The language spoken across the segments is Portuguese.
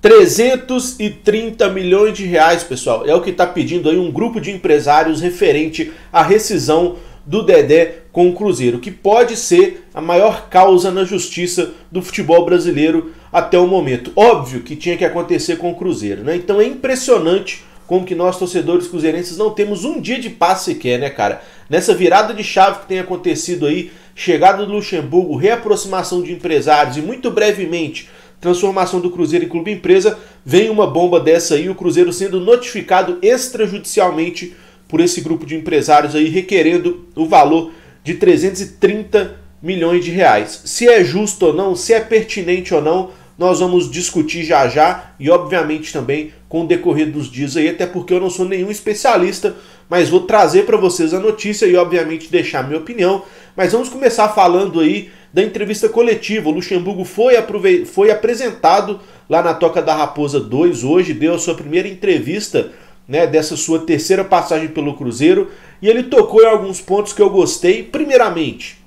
330 milhões de reais, pessoal. É o que está pedindo aí um grupo de empresários referente à rescisão do Dedé com o Cruzeiro, que pode ser a maior causa na justiça do futebol brasileiro até o momento. Óbvio que tinha que acontecer com o Cruzeiro, né? Então é impressionante como que nós torcedores cruzeirenses não temos um dia de paz sequer, né, cara? Nessa virada de chave que tem acontecido aí, chegada do Luxemburgo, reaproximação de empresários e muito brevemente transformação do Cruzeiro em clube empresa, vem uma bomba dessa aí, o Cruzeiro sendo notificado extrajudicialmente por esse grupo de empresários aí requerendo o valor de 330 milhões de reais. Se é justo ou não, se é pertinente ou não, nós vamos discutir já já e obviamente também com o decorrer dos dias aí, até porque eu não sou nenhum especialista, mas vou trazer para vocês a notícia e obviamente deixar minha opinião. Mas vamos começar falando aí da entrevista coletiva. O Luxemburgo foi, foi apresentado lá na Toca da Raposa 2 hoje, deu a sua primeira entrevista né, dessa sua terceira passagem pelo Cruzeiro e ele tocou em alguns pontos que eu gostei. Primeiramente,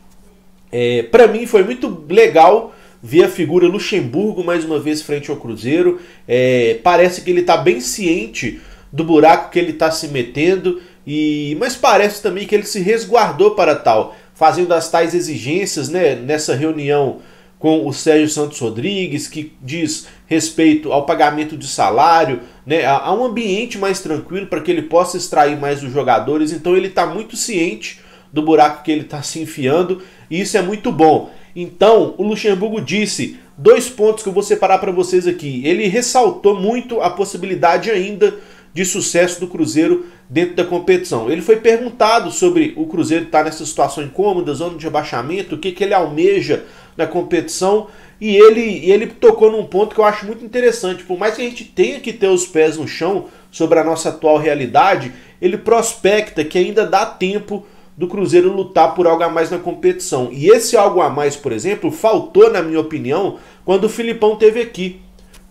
é, para mim foi muito legal ver a figura Luxemburgo mais uma vez frente ao Cruzeiro. É, parece que ele está bem ciente do buraco que ele está se metendo e, mas parece também que ele se resguardou para tal, fazendo as tais exigências né, nessa reunião com o Sérgio Santos Rodrigues, que diz respeito ao pagamento de salário, né, a, a um ambiente mais tranquilo para que ele possa extrair mais os jogadores. Então ele está muito ciente do buraco que ele está se enfiando e isso é muito bom. Então o Luxemburgo disse dois pontos que eu vou separar para vocês aqui. Ele ressaltou muito a possibilidade ainda de sucesso do Cruzeiro dentro da competição. Ele foi perguntado sobre o Cruzeiro estar tá nessa situação incômoda, zona de abaixamento, o que, que ele almeja na competição. E ele, ele tocou num ponto que eu acho muito interessante. Por mais que a gente tenha que ter os pés no chão sobre a nossa atual realidade, ele prospecta que ainda dá tempo do Cruzeiro lutar por algo a mais na competição. E esse algo a mais, por exemplo, faltou, na minha opinião, quando o Filipão teve aqui.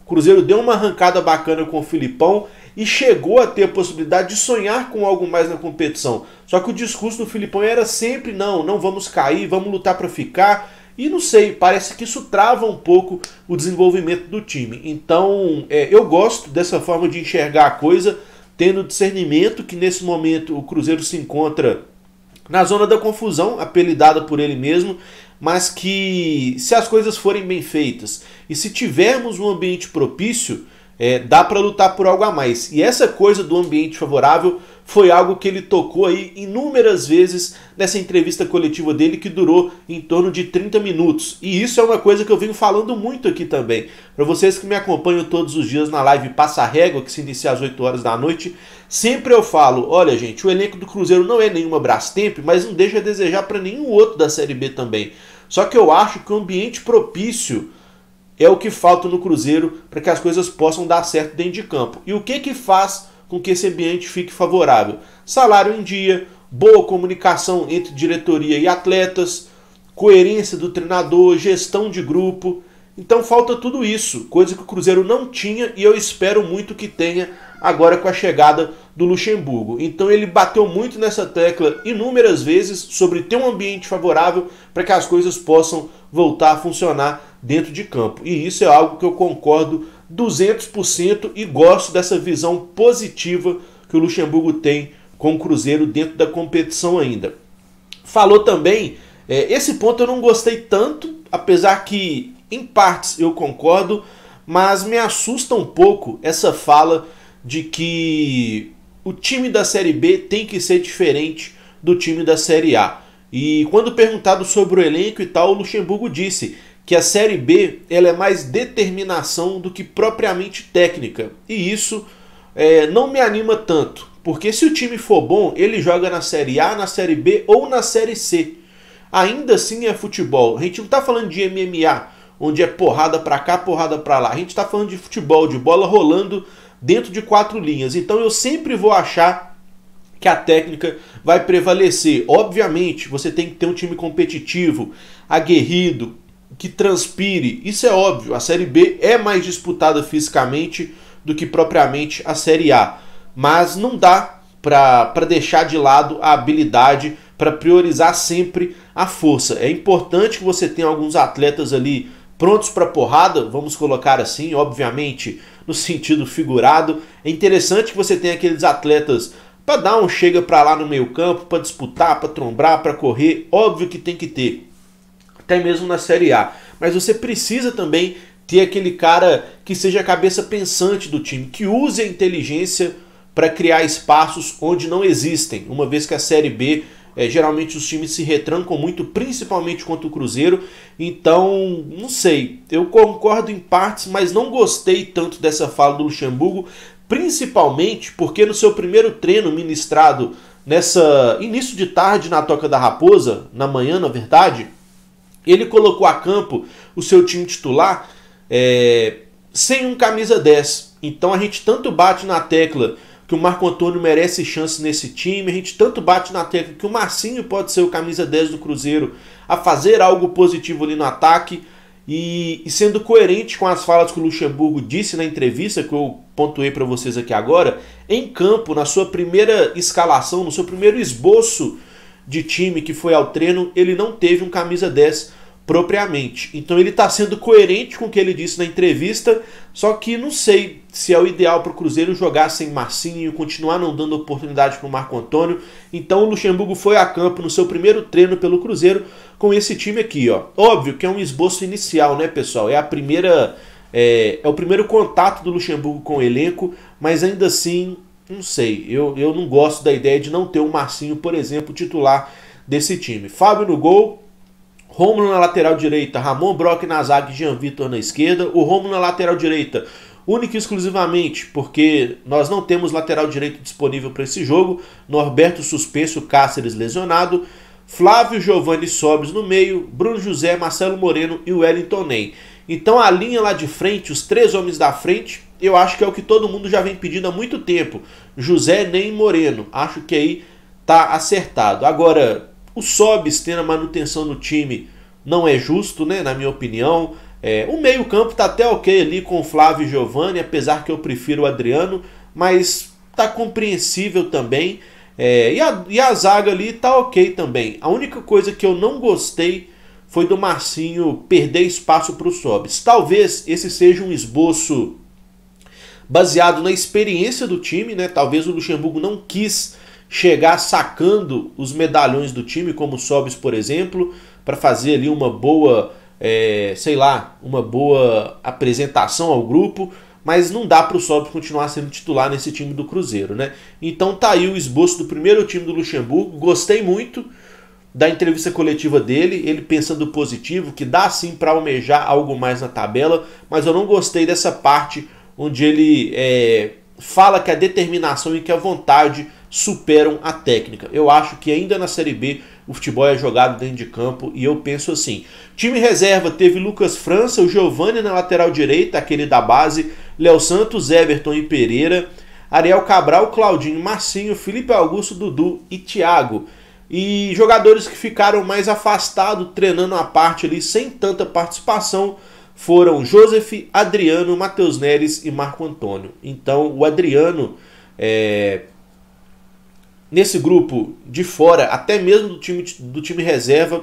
O Cruzeiro deu uma arrancada bacana com o Filipão e chegou a ter a possibilidade de sonhar com algo mais na competição. Só que o discurso do Filipão era sempre: não, não vamos cair, vamos lutar para ficar. E não sei, parece que isso trava um pouco o desenvolvimento do time. Então, é, eu gosto dessa forma de enxergar a coisa, tendo discernimento que nesse momento o Cruzeiro se encontra na zona da confusão, apelidada por ele mesmo, mas que se as coisas forem bem feitas e se tivermos um ambiente propício, é, dá para lutar por algo a mais. E essa coisa do ambiente favorável foi algo que ele tocou aí inúmeras vezes nessa entrevista coletiva dele que durou em torno de 30 minutos. E isso é uma coisa que eu venho falando muito aqui também. Para vocês que me acompanham todos os dias na live Passa Régua, que se inicia às 8 horas da noite, sempre eu falo, olha gente, o elenco do Cruzeiro não é nenhuma Brastemp, mas não deixa a desejar para nenhum outro da Série B também. Só que eu acho que o ambiente propício é o que falta no Cruzeiro para que as coisas possam dar certo dentro de campo. E o que que faz com que esse ambiente fique favorável? Salário em dia, boa comunicação entre diretoria e atletas, coerência do treinador, gestão de grupo. Então falta tudo isso, coisa que o Cruzeiro não tinha e eu espero muito que tenha agora com a chegada do Luxemburgo. Então ele bateu muito nessa tecla inúmeras vezes sobre ter um ambiente favorável para que as coisas possam voltar a funcionar dentro de campo. E isso é algo que eu concordo 200% e gosto dessa visão positiva que o Luxemburgo tem com o Cruzeiro dentro da competição ainda. Falou também, é, esse ponto eu não gostei tanto, apesar que em partes eu concordo, mas me assusta um pouco essa fala de que o time da Série B tem que ser diferente do time da Série A. E quando perguntado sobre o elenco e tal, o Luxemburgo disse que a Série B ela é mais determinação do que propriamente técnica. E isso é, não me anima tanto, porque se o time for bom, ele joga na Série A, na Série B ou na Série C. Ainda assim é futebol. A gente não está falando de MMA, onde é porrada para cá, porrada para lá. A gente está falando de futebol, de bola rolando dentro de quatro linhas. Então eu sempre vou achar que a técnica vai prevalecer. Obviamente, você tem que ter um time competitivo, aguerrido, que transpire. Isso é óbvio. A Série B é mais disputada fisicamente do que propriamente a Série A. Mas não dá para deixar de lado a habilidade, para priorizar sempre a força. É importante que você tenha alguns atletas ali prontos para porrada, vamos colocar assim, obviamente no sentido figurado. É interessante que você tenha aqueles atletas para dar um chega para lá no meio-campo, para disputar, para trombar, para correr, óbvio que tem que ter. Até mesmo na Série A. Mas você precisa também ter aquele cara que seja a cabeça pensante do time, que use a inteligência para criar espaços onde não existem, uma vez que a Série B é, geralmente os times se retrancam muito, principalmente contra o Cruzeiro. Então, não sei. Eu concordo em partes, mas não gostei tanto dessa fala do Luxemburgo, principalmente porque no seu primeiro treino ministrado nessa início de tarde na Toca da Raposa, na manhã, na verdade, ele colocou a campo o seu time titular é, sem um camisa 10. Então a gente tanto bate na tecla que o Marco Antônio merece chance nesse time. A gente tanto bate na tecla que o Marcinho pode ser o camisa 10 do Cruzeiro a fazer algo positivo ali no ataque. E, e sendo coerente com as falas que o Luxemburgo disse na entrevista, que eu pontuei para vocês aqui agora, em campo, na sua primeira escalação, no seu primeiro esboço de time que foi ao treino, ele não teve um camisa 10 propriamente. Então ele está sendo coerente com o que ele disse na entrevista, só que não sei se é o ideal para o Cruzeiro jogar sem Marcinho, continuar não dando oportunidade para o Marco Antônio. Então o Luxemburgo foi a campo no seu primeiro treino pelo Cruzeiro com esse time aqui, ó. Óbvio que é um esboço inicial, né, pessoal? É a primeira é, é o primeiro contato do Luxemburgo com o elenco, mas ainda assim, não sei. Eu, eu não gosto da ideia de não ter o Marcinho, por exemplo, titular desse time. Fábio no gol, Romulo na lateral direita, Ramon Brock na zaga e Jean Vitor na esquerda. O Romulo na lateral direita, única e exclusivamente porque nós não temos lateral direito disponível para esse jogo. Norberto suspenso, Cáceres lesionado. Flávio Giovanni Sobres no meio, Bruno José, Marcelo Moreno e Wellington Ney. Então a linha lá de frente, os três homens da frente, eu acho que é o que todo mundo já vem pedindo há muito tempo. José, Ney e Moreno. Acho que aí tá acertado. Agora, o Sobis tendo a manutenção no time não é justo, né? Na minha opinião. É, o meio-campo tá até ok ali com o Flávio e Giovanni, apesar que eu prefiro o Adriano, mas tá compreensível também. É, e, a, e a zaga ali tá ok também. A única coisa que eu não gostei foi do Marcinho perder espaço para o Sobis. Talvez esse seja um esboço baseado na experiência do time, né? Talvez o Luxemburgo não quis chegar sacando os medalhões do time, como o Sobis, por exemplo, para fazer ali uma boa, é, sei lá, uma boa apresentação ao grupo, mas não dá para o Sobis continuar sendo titular nesse time do Cruzeiro, né? Então tá aí o esboço do primeiro time do Luxemburgo, gostei muito da entrevista coletiva dele, ele pensando positivo, que dá sim para almejar algo mais na tabela, mas eu não gostei dessa parte onde ele é, fala que a determinação e que a vontade superam a técnica. Eu acho que ainda na Série B o futebol é jogado dentro de campo e eu penso assim. Time reserva teve Lucas França, o Giovani na lateral direita, aquele da base, Léo Santos, Everton e Pereira, Ariel Cabral, Claudinho, Marcinho, Felipe Augusto, Dudu e Thiago. E jogadores que ficaram mais afastados, treinando a parte ali sem tanta participação, foram Joseph, Adriano, Matheus Neres e Marco Antônio. Então o Adriano é, Nesse grupo de fora, até mesmo do time, do time reserva,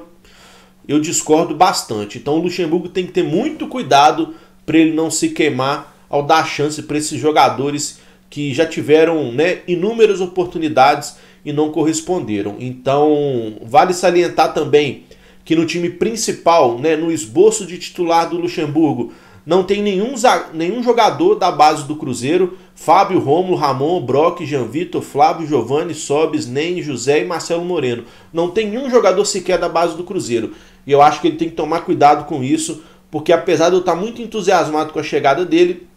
eu discordo bastante. Então o Luxemburgo tem que ter muito cuidado para ele não se queimar ao dar chance para esses jogadores que já tiveram né, inúmeras oportunidades e não corresponderam. Então vale salientar também que no time principal, né, no esboço de titular do Luxemburgo, não tem nenhum, nenhum jogador da base do Cruzeiro. Fábio, Rômulo, Ramon, Brock, Jean Vitor, Flávio, Giovanni, Sobes, Nem, José e Marcelo Moreno. Não tem nenhum jogador sequer da base do Cruzeiro. E eu acho que ele tem que tomar cuidado com isso, porque apesar de eu estar muito entusiasmado com a chegada dele,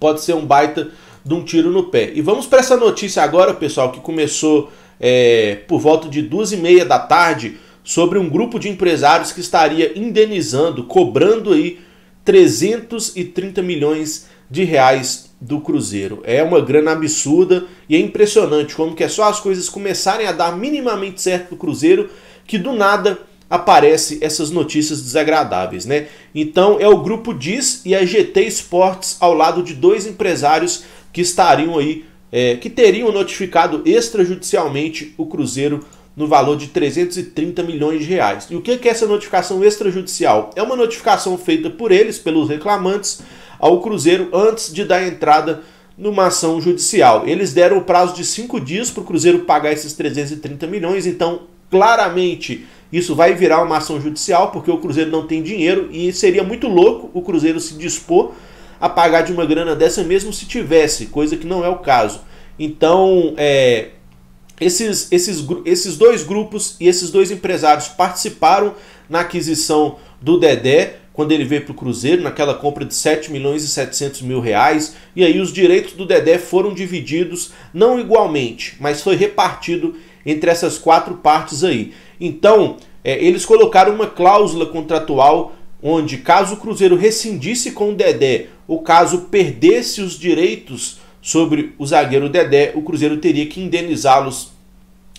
pode ser um baita de um tiro no pé. E vamos para essa notícia agora, pessoal, que começou é, por volta de duas e meia da tarde sobre um grupo de empresários que estaria indenizando, cobrando aí 330 milhões de reais do Cruzeiro. É uma grana absurda e é impressionante como que é só as coisas começarem a dar minimamente certo do Cruzeiro que do nada aparece essas notícias desagradáveis, né? Então é o grupo Diz e a GT Esportes ao lado de dois empresários que estariam aí, é, que teriam notificado extrajudicialmente o Cruzeiro no valor de 330 milhões de reais. E o que é essa notificação extrajudicial? É uma notificação feita por eles, pelos reclamantes, ao Cruzeiro antes de dar entrada numa ação judicial. Eles deram o prazo de cinco dias para o Cruzeiro pagar esses 330 milhões, então claramente isso vai virar uma ação judicial porque o Cruzeiro não tem dinheiro e seria muito louco o Cruzeiro se dispor a pagar de uma grana dessa mesmo se tivesse, coisa que não é o caso. Então, é, esses, esses, esses dois grupos e esses dois empresários participaram na aquisição do Dedé quando ele veio para o Cruzeiro, naquela compra de 7 milhões e 700 mil reais, e aí os direitos do Dedé foram divididos, não igualmente, mas foi repartido entre essas quatro partes aí. Então, é, eles colocaram uma cláusula contratual onde, caso o Cruzeiro rescindisse com o Dedé, o caso perdesse os direitos sobre o zagueiro Dedé, o Cruzeiro teria que indenizá-los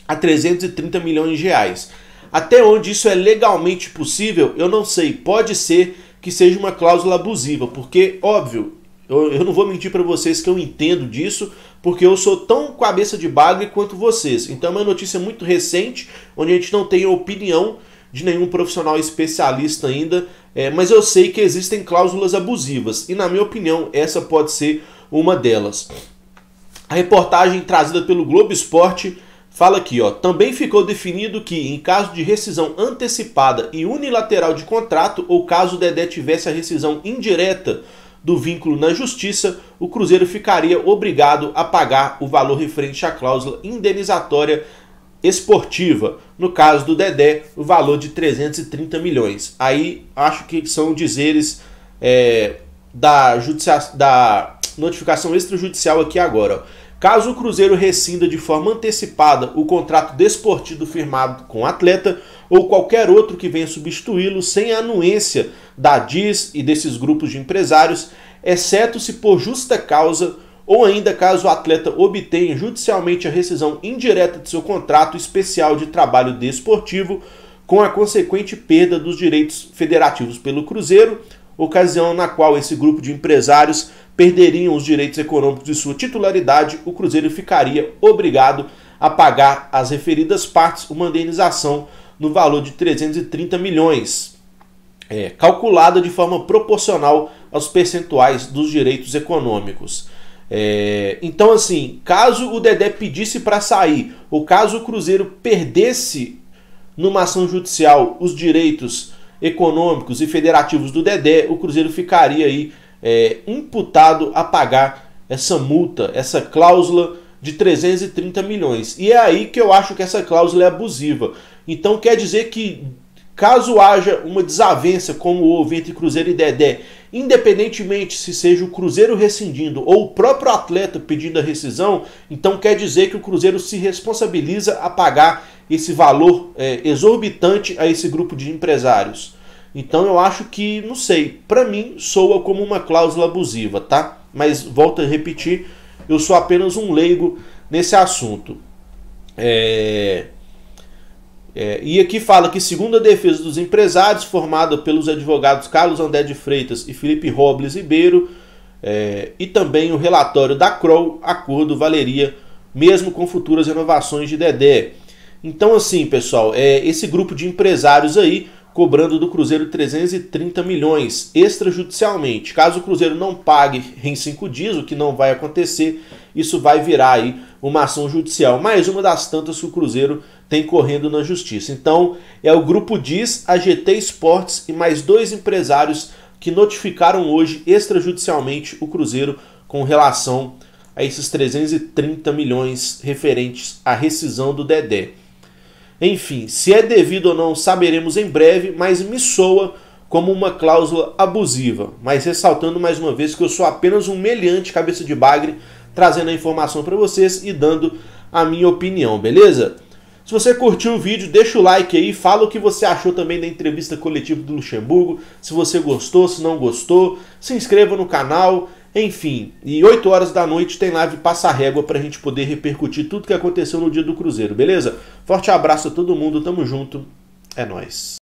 a 330 milhões de reais. Até onde isso é legalmente possível, eu não sei. Pode ser que seja uma cláusula abusiva, porque, óbvio, eu, eu não vou mentir para vocês que eu entendo disso, porque eu sou tão cabeça de bagre quanto vocês. Então é uma notícia muito recente, onde a gente não tem opinião de nenhum profissional especialista ainda, é, mas eu sei que existem cláusulas abusivas, e na minha opinião, essa pode ser uma delas. A reportagem trazida pelo Globo Esporte fala aqui, ó, também ficou definido que em caso de rescisão antecipada e unilateral de contrato ou caso o Dedé tivesse a rescisão indireta do vínculo na justiça, o Cruzeiro ficaria obrigado a pagar o valor referente à cláusula indenizatória esportiva. No caso do Dedé, o valor de 330 milhões. Aí acho que são dizeres é, da, judicia da notificação extrajudicial aqui agora. Caso o Cruzeiro rescinda de forma antecipada o contrato desportivo firmado com o atleta ou qualquer outro que venha substituí-lo sem a anuência da DIS e desses grupos de empresários, exceto se por justa causa ou ainda caso o atleta obtenha judicialmente a rescisão indireta de seu contrato especial de trabalho desportivo com a consequente perda dos direitos federativos pelo Cruzeiro, ocasião na qual esse grupo de empresários perderiam os direitos econômicos de sua titularidade, o Cruzeiro ficaria obrigado a pagar às referidas partes uma indenização no valor de 330 milhões, é, calculada de forma proporcional aos percentuais dos direitos econômicos. É, então, assim, caso o Dedé pedisse para sair, ou caso o Cruzeiro perdesse numa ação judicial os direitos econômicos e federativos do Dedé, o Cruzeiro ficaria aí é, imputado a pagar essa multa, essa cláusula de 330 milhões. E é aí que eu acho que essa cláusula é abusiva. Então quer dizer que caso haja uma desavença como houve entre Cruzeiro e Dedé, independentemente se seja o Cruzeiro rescindindo ou o próprio atleta pedindo a rescisão, então quer dizer que o Cruzeiro se responsabiliza a pagar esse valor é, exorbitante a esse grupo de empresários. Então eu acho que, não sei, para mim soa como uma cláusula abusiva, tá? Mas volto a repetir, eu sou apenas um leigo nesse assunto. É... É, e aqui fala que, segundo a defesa dos empresários, formada pelos advogados Carlos André de Freitas e Felipe Robles Ribeiro, é, e também o relatório da Crow acordo valeria mesmo com futuras renovações de Dedé. Então, assim, pessoal, é, esse grupo de empresários aí cobrando do Cruzeiro 330 milhões extrajudicialmente. Caso o Cruzeiro não pague em cinco dias, o que não vai acontecer, isso vai virar aí uma ação judicial. Mais uma das tantas que o Cruzeiro tem correndo na justiça. Então é o Grupo Diz, a GT Esportes e mais dois empresários que notificaram hoje extrajudicialmente o Cruzeiro com relação a esses 330 milhões referentes à rescisão do Dedé. Enfim, se é devido ou não saberemos em breve, mas me soa como uma cláusula abusiva. Mas ressaltando mais uma vez que eu sou apenas um meliante cabeça de bagre, trazendo a informação para vocês e dando a minha opinião, beleza? Se você curtiu o vídeo, deixa o like aí, fala o que você achou também da entrevista coletiva do Luxemburgo, se você gostou, se não gostou, se inscreva no canal, enfim, e 8 horas da noite tem live Passa Régua pra gente poder repercutir tudo que aconteceu no dia do Cruzeiro, beleza? Forte abraço a todo mundo, tamo junto, é nós.